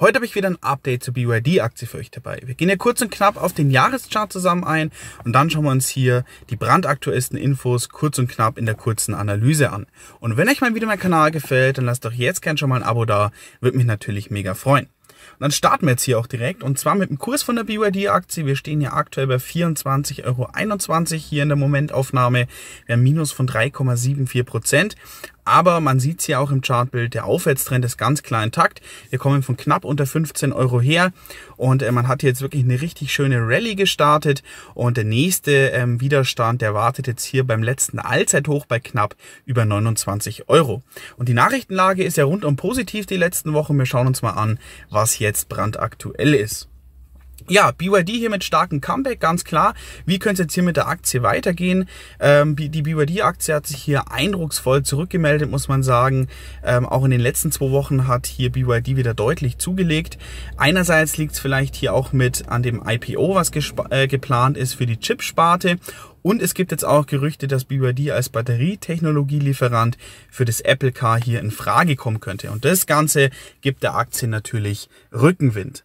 Heute habe ich wieder ein Update zur BYD-Aktie für euch dabei. Wir gehen ja kurz und knapp auf den Jahreschart zusammen ein und dann schauen wir uns hier die brandaktuellsten Infos kurz und knapp in der kurzen Analyse an. Und wenn euch mal wieder mein Kanal gefällt, dann lasst doch jetzt gern schon mal ein Abo da, würde mich natürlich mega freuen. Und dann starten wir jetzt hier auch direkt und zwar mit dem Kurs von der BYD-Aktie. Wir stehen ja aktuell bei 24,21 Euro hier in der Momentaufnahme. Wir haben Minus von 3,74 Prozent. Aber man sieht es hier auch im Chartbild, der Aufwärtstrend ist ganz klar intakt. Wir kommen von knapp unter 15 Euro her. Und äh, man hat jetzt wirklich eine richtig schöne Rallye gestartet. Und der nächste ähm, Widerstand, der wartet jetzt hier beim letzten Allzeithoch bei knapp über 29 Euro. Und die Nachrichtenlage ist ja rundum positiv die letzten Wochen. Wir schauen uns mal an, was jetzt brandaktuell ist ja, BYD hier mit starkem Comeback, ganz klar. Wie könnte es jetzt hier mit der Aktie weitergehen? Ähm, die BYD-Aktie hat sich hier eindrucksvoll zurückgemeldet, muss man sagen. Ähm, auch in den letzten zwei Wochen hat hier BYD wieder deutlich zugelegt. Einerseits liegt es vielleicht hier auch mit an dem IPO, was äh, geplant ist für die Chipsparte. Und es gibt jetzt auch Gerüchte, dass BYD als Batterietechnologielieferant für das Apple Car hier in Frage kommen könnte. Und das Ganze gibt der Aktie natürlich Rückenwind.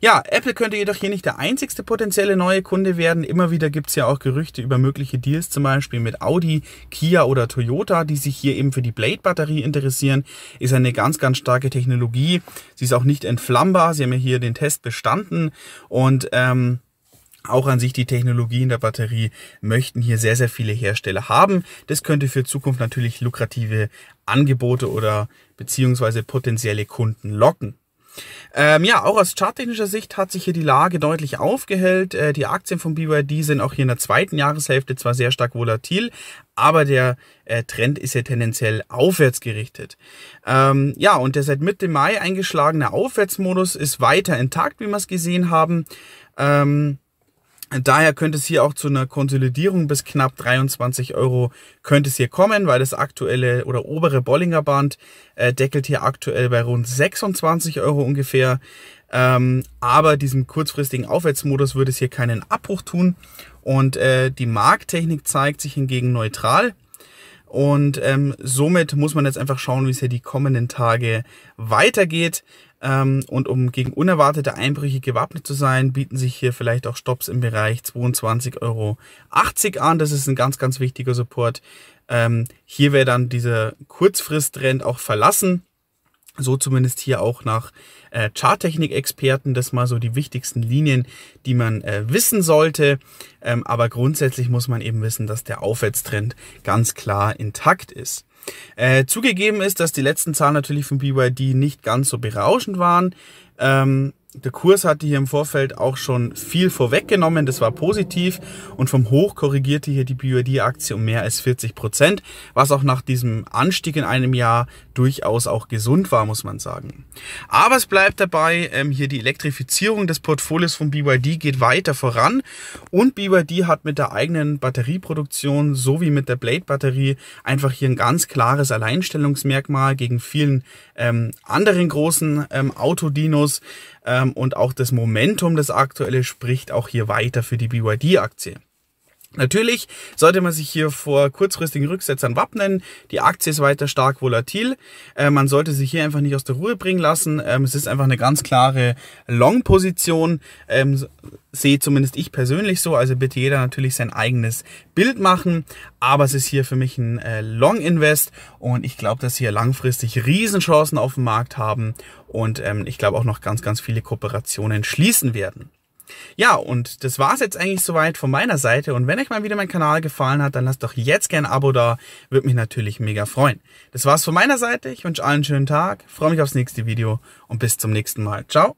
Ja, Apple könnte jedoch hier nicht der einzigste potenzielle neue Kunde werden. Immer wieder gibt es ja auch Gerüchte über mögliche Deals, zum Beispiel mit Audi, Kia oder Toyota, die sich hier eben für die Blade-Batterie interessieren. Ist eine ganz, ganz starke Technologie. Sie ist auch nicht entflammbar. Sie haben ja hier den Test bestanden und ähm, auch an sich die Technologie in der Batterie möchten hier sehr, sehr viele Hersteller haben. Das könnte für Zukunft natürlich lukrative Angebote oder beziehungsweise potenzielle Kunden locken. Ähm, ja, auch aus charttechnischer Sicht hat sich hier die Lage deutlich aufgehellt. Äh, die Aktien von BYD sind auch hier in der zweiten Jahreshälfte zwar sehr stark volatil, aber der äh, Trend ist ja tendenziell aufwärts gerichtet. Ähm, ja, und der seit Mitte Mai eingeschlagene Aufwärtsmodus ist weiter intakt, wie wir es gesehen haben. Ähm, Daher könnte es hier auch zu einer Konsolidierung bis knapp 23 Euro könnte es hier kommen, weil das aktuelle oder obere Bollinger Band äh, deckelt hier aktuell bei rund 26 Euro ungefähr. Ähm, aber diesem kurzfristigen Aufwärtsmodus würde es hier keinen Abbruch tun. Und äh, die Markttechnik zeigt sich hingegen neutral. Und ähm, somit muss man jetzt einfach schauen, wie es hier die kommenden Tage weitergeht. Ähm, und um gegen unerwartete Einbrüche gewappnet zu sein, bieten sich hier vielleicht auch Stops im Bereich 22,80 Euro an. Das ist ein ganz, ganz wichtiger Support. Ähm, hier wäre dann dieser Kurzfristtrend auch verlassen. So zumindest hier auch nach äh, Charttechnik-Experten. Das mal so die wichtigsten Linien, die man äh, wissen sollte. Ähm, aber grundsätzlich muss man eben wissen, dass der Aufwärtstrend ganz klar intakt ist. Äh, zugegeben ist, dass die letzten Zahlen natürlich von BYD nicht ganz so berauschend waren. Ähm, der Kurs hatte hier im Vorfeld auch schon viel vorweggenommen, das war positiv und vom Hoch korrigierte hier die BYD-Aktie um mehr als 40 Prozent, was auch nach diesem Anstieg in einem Jahr durchaus auch gesund war, muss man sagen. Aber es bleibt dabei, ähm, hier die Elektrifizierung des Portfolios von BYD geht weiter voran und BYD hat mit der eigenen Batterieproduktion sowie mit der Blade-Batterie einfach hier ein ganz klares Alleinstellungsmerkmal gegen vielen ähm, anderen großen ähm, Autodinos. Ähm, und auch das Momentum, das aktuelle, spricht auch hier weiter für die BYD-Aktie. Natürlich sollte man sich hier vor kurzfristigen Rücksetzern wappnen. Die Aktie ist weiter stark volatil. Äh, man sollte sich hier einfach nicht aus der Ruhe bringen lassen. Ähm, es ist einfach eine ganz klare Long-Position. Ähm, sehe zumindest ich persönlich so. Also bitte jeder natürlich sein eigenes Bild machen. Aber es ist hier für mich ein äh, Long-Invest und ich glaube, dass hier langfristig Riesenchancen auf dem Markt haben und ähm, ich glaube auch noch ganz, ganz viele Kooperationen schließen werden. Ja, und das war's jetzt eigentlich soweit von meiner Seite. Und wenn euch mal wieder mein Kanal gefallen hat, dann lasst doch jetzt gerne ein Abo da. Würde mich natürlich mega freuen. Das war's von meiner Seite. Ich wünsche allen einen schönen Tag, freue mich aufs nächste Video und bis zum nächsten Mal. Ciao.